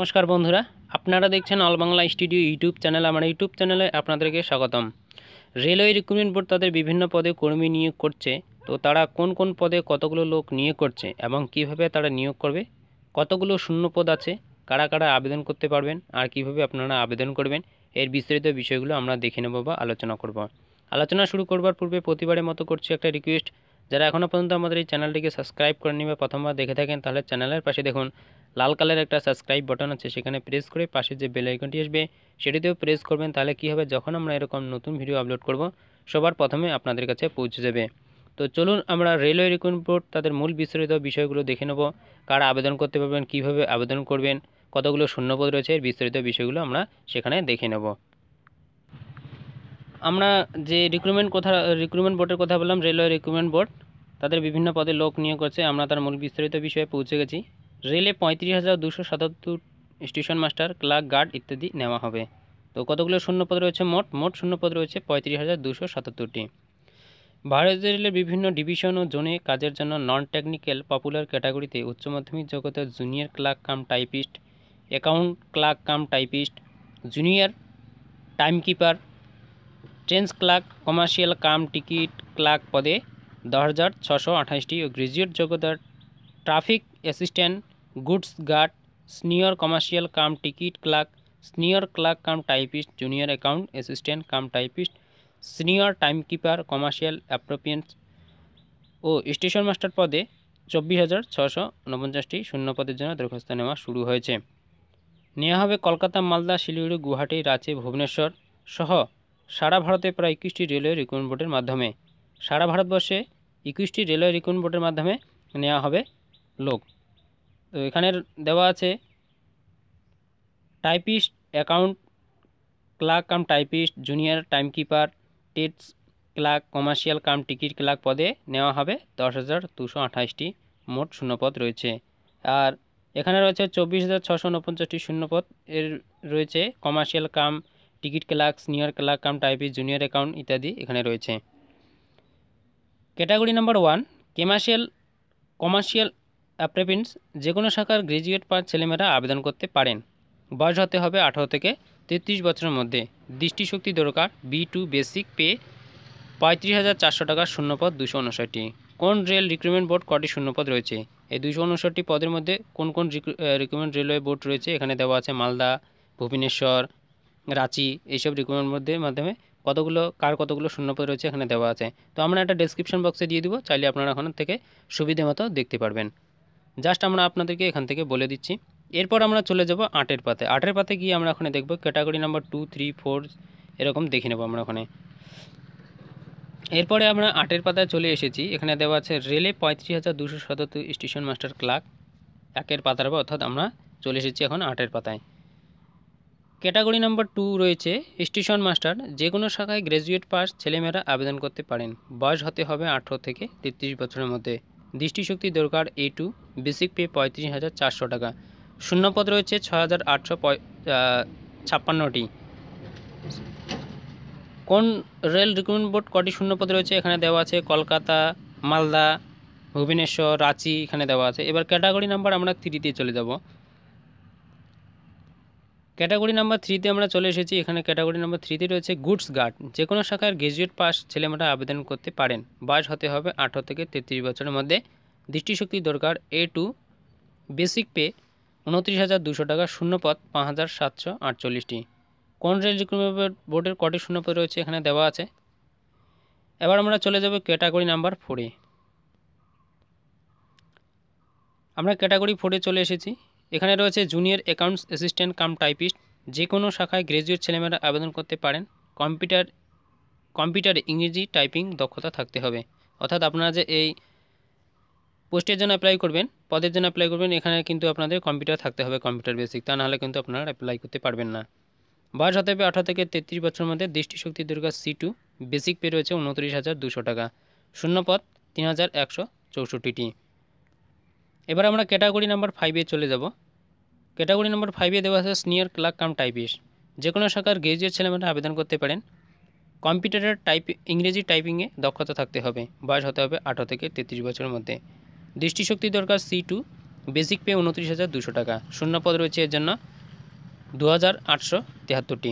নমস্কার বন্ধুরা আপনারা দেখছেন all Bangla studio YouTube channel আমার ইউটিউব চ্যানেলে আপনাদেরকে স্বাগতম রেলওয়ে রিক্রুটমেন্ট বোর্ড তাদের বিভিন্ন পদে কর্মী নিয়োগ করছে তো তারা কোন কোন পদে কতগুলো লোক নিয়োগ করছে এবং কিভাবে তারা নিয়োগ করবে কতগুলো শূন্য পদ আছে কারা কারা আবেদন করতে পারবেন আর কিভাবে আপনারা আবেদন করবেন এর বিস্তারিত বিষয়গুলো আমরা দেখে নেব বা আলোচনা করব আলোচনা শুরু করবার পূর্বে প্রতিবারের মতো করছি একটা রিকোয়েস্ট যারা এখনও পর্যন্ত আমাদের এই চ্যানেলটিকে সাবস্ক্রাইব করে নিবে প্রথমবার দেখে থাকেন তাহলে চ্যানেলের পাশে দেখুন লাল কালের একটা সাবস্ক্রাইব বাটন আছে সেখানে প্রেস করে পাশে যে বেল আইকনটি আসবে সেটিতেও প্রেস করবেন তাহলে কি হবে যখন আমরা এরকম নতুন ভিডিও আপলোড করব সবার প্রথমে আপনাদের কাছে পৌঁছে যাবে তো চলুন আমরা রেলওয়ে রিক্রুটমেন্ট বোর্ড তাদের মূল বিস্তারিত বিষয়গুলো দেখে নেব কারা আবেদন করতে পারবেন কিভাবে আবেদন করবেন কতগুলো শূন্যপদ রয়েছে এর বিস্তারিত বিষয়গুলো আমরা সেখানে দেখে নেব আমরা যে রিক্রুটমেন্ট কথা রিক্রুটমেন্ট বোর্ডের কথা বললাম রেলওয়ে রিক্রুটমেন্ট বোর্ড তাদের বিভিন্ন পদে লোক নিয়োগ করছে আমরা তার মূল বিস্তারিত বিষয়ে পৌঁছে গেছি রেলে পঁয়ত্রিশ হাজার দুশো সাতাত্তর স্টেশন মাস্টার ক্লার্ক গার্ড ইত্যাদি নেওয়া হবে তো কতগুলো শূন্যপদ রয়েছে মোট মোট শূন্যপদ রয়েছে পঁয়ত্রিশ হাজার দুশো সাতাত্তরটি ভারতীয় রেলের বিভিন্ন ডিভিশন ও জোনে কাজের জন্য নন টেকনিক্যাল পপুলার ক্যাটাগরিতে উচ্চ মাধ্যমিক জগতের junior clerk cum typist account clerk cum typist junior timekeeper change clerk commercial cum ticket clerk পদে দশ হাজার ছশো আঠাশটি ও গ্রাজুয়েট যোগ্যতার traffic assistant goods guard senior commercial cum ticket clerk senior clerk cum typist junior account assistant cum typist senior timekeeper commercial apprentice ও station master পদে চব্বিশ হাজার ছশো উনপঞ্চাশটি শূন্য পদের জন্য দরখাস্ত নেওয়া শুরু হয়েছে নেওয়া হবে কলকাতা মালদা শিলিগুড়ি গুয়াহাটি রাঁচি ভুবনেশ্বর সহ সারা ভারতে প্রায় একুশটি রেলওয়ে রিক্রুটমেন্ট বোর্ডের মাধ্যমে সারা ভারতবর্ষে একুশটি রেলওয়ে রিক্রুটমেন্ট বোর্ডের মাধ্যমে নেওয়া হবে লোক তো এখানের দেওয়া আছে typist account clerk cum typist junior timekeeper টেটস clerk commercial cum ticket clerk পদে নেওয়া হবে দশ হাজার দুশো আঠাশটি মোট শূন্যপদ রয়েছে আর এখানে রয়েছে চব্বিশ হাজার ছশো ঊনপঞ্চাশটি শূন্যপদ এর রয়েছে commercial cum ticket clerk senior clerk cum typist junior account ইত্যাদি এখানে রয়েছে category number one commercial commercial apprentice যে কোনো শাখার গ্র্যাজুয়েট পা ছেলেমেয়েরা আবেদন করতে পারেন বয়স হতে হবে আঠারো থেকে তেত্রিশ বছরের মধ্যে দৃষ্টিশক্তি দরকার বি টু বেসিক পে পঁয়ত্রিশ হাজার চারশো টাকার শূন্যপদ দুশো উনষাটটি কোন রেল রিক্রুটমেন্ট বোর্ড কটি শূন্যপদ রয়েছে এই দুশো উনষাটটি পদের মধ্যে কোন কোন রিক্রুটমেন্ট রেলওয়ে বোর্ড রয়েছে এখানে দেওয়া আছে মালদা ভুবনেশ্বর রাঁচি এইসব রিক্রুটমেন্ট মধ্যে মাধ্যমে কতগুলো কার কতগুলো শূন্যপদ রয়েছে এখানে দেওয়া আছে তো আমরা একটা ডেসক্রিপশন বক্সে দিয়ে দিব চাইলে আপনারা এখান থেকে সুবিধে মতো দেখতে পারবেন জাস্ট আমরা আপনাদেরকে এখান থেকে বলে দিচ্ছি এরপর আমরা চলে যাব আটের পাতে আটের পাতে গিয়ে আমরা ওখানে দেখব category number two three four এরকম দেখে নেব আমরা ওখানে এরপরে আমরা আটের পাতায় চলে এসেছি এখানে দেওয়া আছে রেলে পঁয়ত্রিশ হাজার দুশো সাতাত্তর স্টেশন মাস্টার ক্লার্ক একের পাতার পর অর্থাৎ আমরা চলে এসেছি এখন আটের পাতায় ক্যাটাগরি নাম্বার টু রয়েছে স্টেশন মাস্টার যে কোনো শাখায় গ্র্যাজুয়েট পাস ছেলেমেয়েরা আবেদন করতে পারেন বয়স হতে হবে আঠেরো থেকে তেত্রিশ বছরের মধ্যে দৃষ্টিশক্তি দরকার এ টু বেসিক পে পঁয়ত্রিশ হাজার চারশো টাকা শূন্যপদ রয়েছে ছ হাজার আটশো ছাপ্পান্নটি কোন রেল রিক্রুটমেন্ট বোর্ড কটি শূন্যপদ রয়েছে এখানে দেওয়া আছে কলকাতা মালদা ভুবনেশ্বর রাঁচি এখানে দেওয়া আছে এবার ক্যাটাগরি নাম্বার আমরা থ্রিতে চলে যাব ক্যাটাগরি নাম্বার থ্রিতে আমরা চলে এসেছি এখানে ক্যাটাগরি নাম্বার থ্রিতে রয়েছে গুডস গার্ড যে কোনো শাখার গ্র্যাজুয়েট পাস ছেলেমেয়েরা আবেদন করতে পারেন বয়স হতে হবে আঠারো থেকে তেত্রিশ বছরের মধ্যে দৃষ্টিশক্তি দরকার এ টু বেসিক পে উনত্রিশ হাজার দুশো টাকা শূন্যপদ পাঁচ হাজার সাতশো আটচল্লিশটি কোন রেল রিক্রুটমেন্ট বোর্ডের কটি শূন্যপদ রয়েছে এখানে দেওয়া আছে এবার আমরা চলে যাব ক্যাটাগরি নাম্বার ফোরে আমরা ক্যাটাগরি ফোরে চলে এসেছি এখানে রয়েছে junior accounts assistant cum typist যে কোনো শাখায় গ্রাজুয়েট ছেলেমেয়েরা আবেদন করতে পারেন কম্পিউটার কম্পিউটারে ইংরেজি টাইপিং দক্ষতা থাকতে হবে অর্থাৎ আপনারা যে এই পোস্টের জন্য অ্যাপ্লাই করবেন পদের জন্য অ্যাপ্লাই করবেন এখানে কিন্তু আপনাদের কম্পিউটার থাকতে হবে কম্পিউটার বেসিক তা নাহলে কিন্তু আপনারা অ্যাপ্লাই করতে পারবেন না বয়স হতে হবে আঠারো থেকে তেত্রিশ বছরের মধ্যে দৃষ্টিশক্তি দুর্গা সি টু বেসিক পে রয়েছে উনত্রিশ হাজার দুশো টাকা শূন্যপদ তিন হাজার একশো চৌষট্টিটি এবার আমরা ক্যাটাগরি নাম্বার ফাইভে চলে যাব ক্যাটাগরি নাম্বার ফাইভে দেওয়া আছে সিনিয়র ক্লার্ক কাম টাইপিস্ট যে কোনো শাখার গ্রাজুয়েট ছেলেমেয়েরা আবেদন করতে পারেন কম্পিউটারের টাইপ ইংরেজি টাইপিংয়ে দক্ষতা থাকতে হবে বয়স হতে হবে আঠারো থেকে তেত্রিশ বছরের মধ্যে দৃষ্টিশক্তি দরকার সি টু বেসিক পে উনত্রিশ হাজার দুশো টাকা শূন্যপদ রয়েছে এর জন্য দু হাজার আটশো তেহাত্তরটি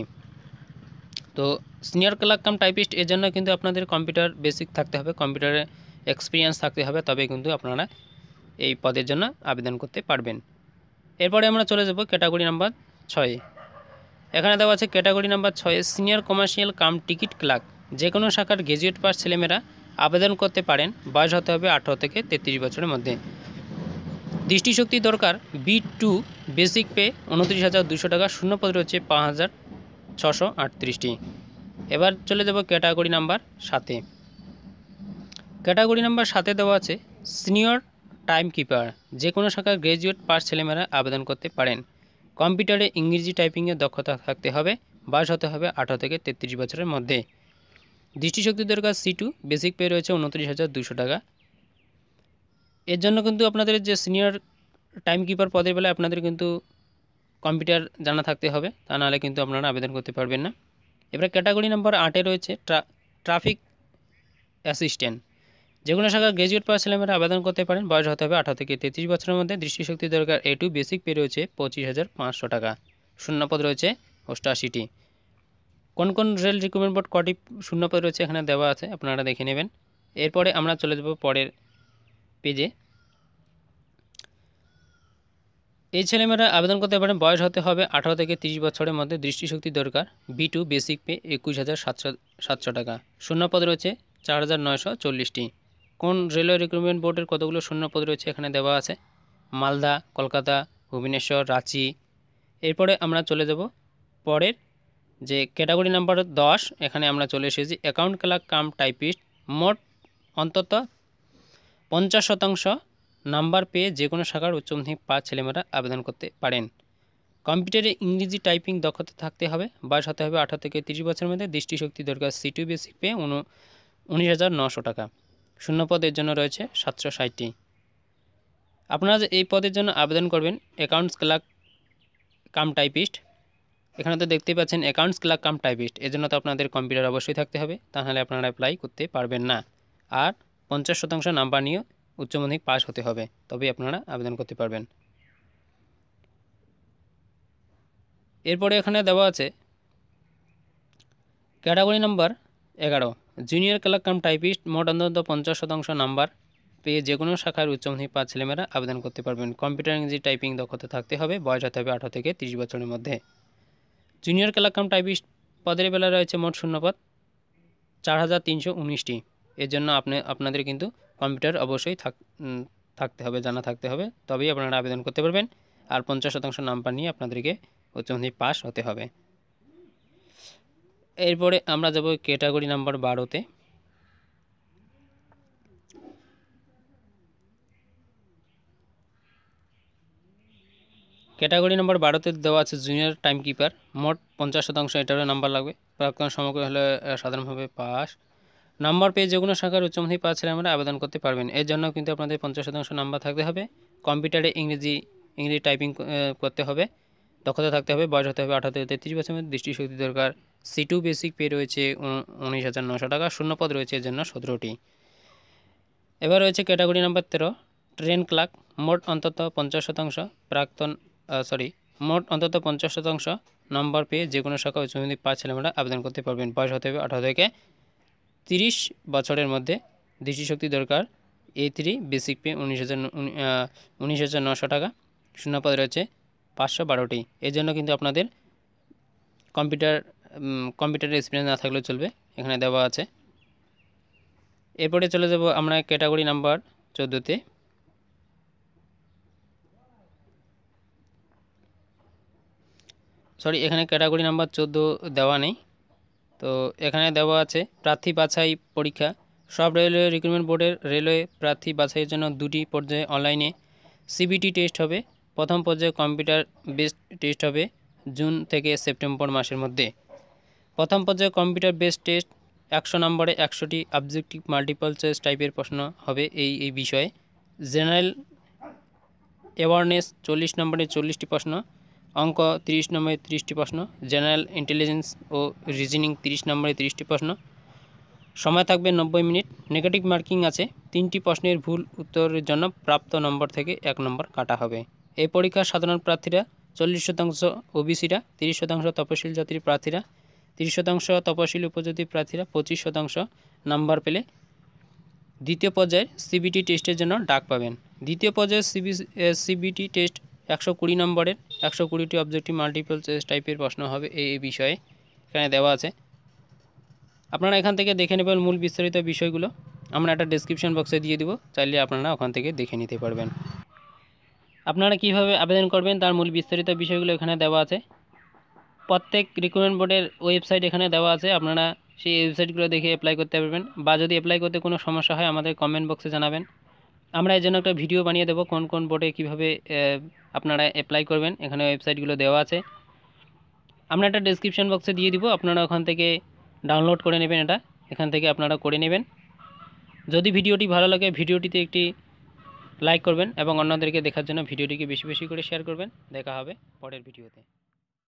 তো সিনিয়র ক্লার্ক কাম টাইপিস্ট এর জন্য কিন্তু আপনাদের কম্পিউটার বেসিক থাকতে হবে কম্পিউটারে এক্সপিরিয়েন্স থাকতে হবে তবে কিন্তু আপনারা এই পদের জন্য আবেদন করতে পারবেন এরপরে আমরা চলে যাব ক্যাটাগরি নাম্বার ছয়ে এখানে দেওয়া আছে ক্যাটাগরি নাম্বার ছয়ে senior commercial cum ticket clerk যে কোনো শাখার গ্র্যাজুয়েট পাস ছেলেমেয়েরা আবেদন করতে পারেন বয়স হতে হবে আঠারো থেকে তেত্রিশ বছরের মধ্যে দৃষ্টিশক্তি দরকার বি টু বেসিক পে উনত্রিশ হাজার দুশো টাকা শূন্য পদের হচ্ছে পাঁচ হাজার ছশো আটত্রিশটি এবার চলে যাব ক্যাটাগরি নাম্বার সাতে ক্যাটাগরি নাম্বার সাতে দেওয়া আছে সিনিয়র টাইম কিপার যে কোনো শাখার গ্র্যাজুয়েট পাস ছেলেমেয়েরা আবেদন করতে পারেন কম্পিউটারে ইংরেজি টাইপিংয়ে দক্ষতা থাকতে হবে বাস হতে হবে আঠারো থেকে তেত্রিশ বছরের মধ্যে দৃষ্টিশক্তি দরকার সি টু বেসিক পে রয়েছে উনত্রিশ হাজার দুশো টাকা এর জন্য কিন্তু আপনাদের যে সিনিয়র টাইম কিপার পদের বেলায় আপনাদের কিন্তু কম্পিউটার জানা থাকতে হবে তা নাহলে কিন্তু আপনারা আবেদন করতে পারবেন না এবার ক্যাটাগরি নাম্বার আটে রয়েছে ট্রাফিক অ্যাসিস্ট্যান্ট যে কোনো শাখা গ্রাজুয়েট পাওয়া ছেলেমেয়েরা আবেদন করতে পারেন বয়স হতে হবে আঠারো থেকে তেত্রিশ বছরের মধ্যে দৃষ্টিশক্তি দরকার এ টু বেসিক পে রয়েছে পঁচিশ হাজার পাঁচশো টাকা শূন্যপদ রয়েছে অষ্টআশিটি কোন কোন রেল রিক্রুটমেন্ট বোর্ড কটি শূন্যপদ রয়েছে এখানে দেওয়া আছে আপনারা দেখে নেবেন এরপরে আমরা চলে যাব পরের পেজে এই ছেলেমেয়েরা আবেদন করতে পারেন বয়স হতে হবে আঠারো থেকে তিরিশ বছরের মধ্যে দৃষ্টিশক্তি দরকার বি টু বেসিক পে একুশ হাজার সাতশো সাতশো টাকা শূন্যপদ রয়েছে চার হাজার নয়শো চল্লিশটি কোন রেলওয়ে রিক্রুটমেন্ট বোর্ডের কতগুলো শূন্য পদ রয়েছে এখানে দেওয়া আছে মালদা কলকাতা ভুবনেশ্বর রাঁচি এরপরে আমরা চলে যাব পরের যে ক্যাটাগরি নাম্বার দশ এখানে আমরা চলে এসেছি অ্যাকাউন্ট ক্লার্ক কাম টাইপিস্ট মোট অন্তত পঞ্চাশ শতাংশ নাম্বার পেয়ে যে কোনো শাখার উচ্চ মাধ্যমিক পাঁচ ছেলেমেয়েরা আবেদন করতে পারেন কম্পিউটারে ইংরেজি টাইপিং দক্ষতা থাকতে হবে বয়স হতে হবে আঠারো থেকে তিরিশ বছরের মধ্যে দৃষ্টিশক্তি দরকার সি বেসিক পেয়ে উনিশ হাজার নশো টাকা শূন্য পদের জন্য রয়েছে সাতশো ষাটটি আপনারা যে এই পদের জন্য আবেদন করবেন অ্যাকাউন্টস ক্লার্ক কাম টাইপিস্ট এখানে তো দেখতেই পাচ্ছেন অ্যাকাউন্টস ক্লার্ক কাম টাইপিস্ট এজন্য তো আপনাদের কম্পিউটার অবশ্যই থাকতে হবে তাহলে আপনারা অ্যাপ্লাই করতে পারবেন না আর পঞ্চাশ শতাংশ নাম্বার নিয়ে উচ্চমাধ্যমিক পাস হতে হবে তবে আপনারা আবেদন করতে পারবেন এরপরে এখানে দেওয়া আছে ক্যাটাগরি নাম্বার এগারো জুনিয়র ক্লার্ক কাম টাইপিস্ট মোট অন্তত পঞ্চাশ শতাংশ নাম্বার পেয়ে যে কোনো শাখার উচ্চমাধ্যমিক পাঁচ ছেলেমেয়েরা আবেদন করতে পারবেন কম্পিউটার ইংরেজি টাইপিং দক্ষতা থাকতে হবে বয়স হতে হবে আঠারো থেকে তিরিশ বছরের মধ্যে জুনিয়র ক্লার্ক কাম টাইপিস্ট পদের বেলা রয়েছে মোট শূন্যপদ চার হাজার তিনশো উনিশটি এর জন্য আপনি আপনাদের কিন্তু কম্পিউটার অবশ্যই থাক থাকতে হবে জানা থাকতে হবে তবেই আপনারা আবেদন করতে পারবেন আর পঞ্চাশ শতাংশ নাম্বার নিয়ে আপনাদেরকে উচ্চমাধ্যমিক পাস হতে হবে এরপরে আমরা যাব ক্যাটাগরি নাম্বার বারোতে ক্যাটাগরি নাম্বার বারোতে দেওয়া আছে জুনিয়র টাইম কিপার মোট পঞ্চাশ শতাংশ এটারও নাম্বার লাগবে প্রাক্তন সমগ্র হলে সাধারণভাবে পাস নাম্বার পেয়ে যে কোনো শাখার উচ্চমুখী পাস আমরা আবেদন করতে পারবেন এর জন্য কিন্তু আপনাদের পঞ্চাশ শতাংশ নাম্বার থাকতে হবে কম্পিউটারে ইংরেজি ইংরেজি টাইপিং করতে হবে দক্ষতা থাকতে হবে বয়স হতে হবে আঠারো থেকে তেত্রিশ বছরের মধ্যে দৃষ্টিশক্তি দরকার সি টু বেসিক পে রয়েছে উনিশ হাজার নশো টাকা শূন্যপদ রয়েছে এর জন্য সতেরোটি এবার রয়েছে ক্যাটাগরি নাম্বার তেরো ট্রেন ক্লার্ক মোট অন্তত পঞ্চাশ শতাংশ প্রাক্তন সরি মোট অন্তত পঞ্চাশ শতাংশ নম্বর পেয়ে যে কোনো শাখা উচ্চমিতি পাঁচ ছেলেমেয়েরা আবেদন করতে পারবেন বয়স হতে হবে আঠারো থেকে তিরিশ বছরের মধ্যে দৃষ্টিশক্তি দরকার এ থ্রি বেসিক পে উনিশ হাজার উনিশ হাজার নশো টাকা শূন্যপদ রয়েছে পাঁচশো বারোটি এর জন্য কিন্তু আপনাদের কম্পিউটার কম্পিউটারের এক্সপিরিয়েন্স না থাকলেও চলবে এখানে দেওয়া আছে এরপরে চলে যাব আমরা ক্যাটাগরি নাম্বার চোদ্দোতে সরি এখানে ক্যাটাগরি নাম্বার চোদ্দো দেওয়া নেই তো এখানে দেওয়া আছে প্রার্থী বাছাই পরীক্ষা সব রেলওয়ে রিক্রুটমেন্ট বোর্ডের রেলওয়ে প্রার্থী বাছাইয়ের জন্য দুটি পর্যায়ে অনলাইনে সিবিটি টেস্ট হবে প্রথম পর্যায়ে কম্পিউটার বেসড টেস্ট হবে জুন থেকে সেপ্টেম্বর মাসের মধ্যে প্রথম পর্যায়ে কম্পিউটার বেসড টেস্ট একশো নম্বরে একশোটি অবজেক্টিভ মাল্টিপল চয়েস টাইপের প্রশ্ন হবে এই এই বিষয়ে জেনারেল অ্যাওয়ারনেস চল্লিশ নম্বরে চল্লিশটি প্রশ্ন অঙ্ক তিরিশ নম্বরে 30টি প্রশ্ন জেনারেল ইন্টেলিজেন্স ও রিজনিং তিরিশ নম্বরে 30টি প্রশ্ন সময় থাকবে নব্বই মিনিট নেগেটিভ মার্কিং আছে তিনটি প্রশ্নের ভুল উত্তরের জন্য প্রাপ্ত নম্বর থেকে এক নম্বর কাটা হবে এই পরীক্ষা সাধারণ প্রার্থীরা চল্লিশ শতাংশ ওবিসিরা তিরিশ শতাংশ তপশিল জাতির প্রার্থীরা তিরিশ শতাংশ তপশিল উপজাতি প্রার্থীরা পঁচিশ শতাংশ নাম্বার পেলে দ্বিতীয় পর্যায়ের সিবিটি টেস্টের জন্য ডাক পাবেন দ্বিতীয় পর্যায়ে সিবি সিবিটি টেস্ট একশো কুড়ি নম্বরের একশো কুড়িটি অবজেক্টিভ মাল্টিপল চয়েস টাইপের প্রশ্ন হবে এই বিষয়ে এখানে দেওয়া আছে আপনারা এখান থেকে দেখে নেবেন মূল বিস্তারিত বিষয়গুলো আমরা একটা ডেসক্রিপশন বক্সে দিয়ে দিব চাইলে আপনারা ওখান থেকে দেখে নিতে পারবেন আপনারা কিভাবে আবেদন করবেন তার মূল বিস্তারিত বিষয়গুলো এখানে দেওয়া আছে প্রত্যেক রিক্রুটমেন্ট বোর্ডের ওয়েবসাইট এখানে দেওয়া আছে আপনারা সেই ওয়েবসাইটগুলো দেখে অ্যাপ্লাই করতে পারবেন বা যদি অ্যাপ্লাই করতে কোনো সমস্যা হয় আমাদের কমেন্ট বক্সে জানাবেন আমরা এর জন্য একটা ভিডিও বানিয়ে দেবো কোন কোন বোর্ডে কীভাবে আপনারা অ্যাপ্লাই করবেন এখানে ওয়েবসাইটগুলো দেওয়া আছে আমরা একটা ডেসক্রিপশন বক্সে দিয়ে দিব আপনারা ওখান থেকে ডাউনলোড করে নেবেন এটা এখান থেকে আপনারা করে নেবেন যদি ভিডিওটি ভালো লাগে ভিডিওটিতে একটি লাইক করবেন এবং অন্যদেরকে দেখার জন্য ভিডিওটিকে বেশি বেশি করে শেয়ার করবেন দেখা হবে পরের ভিডিওতে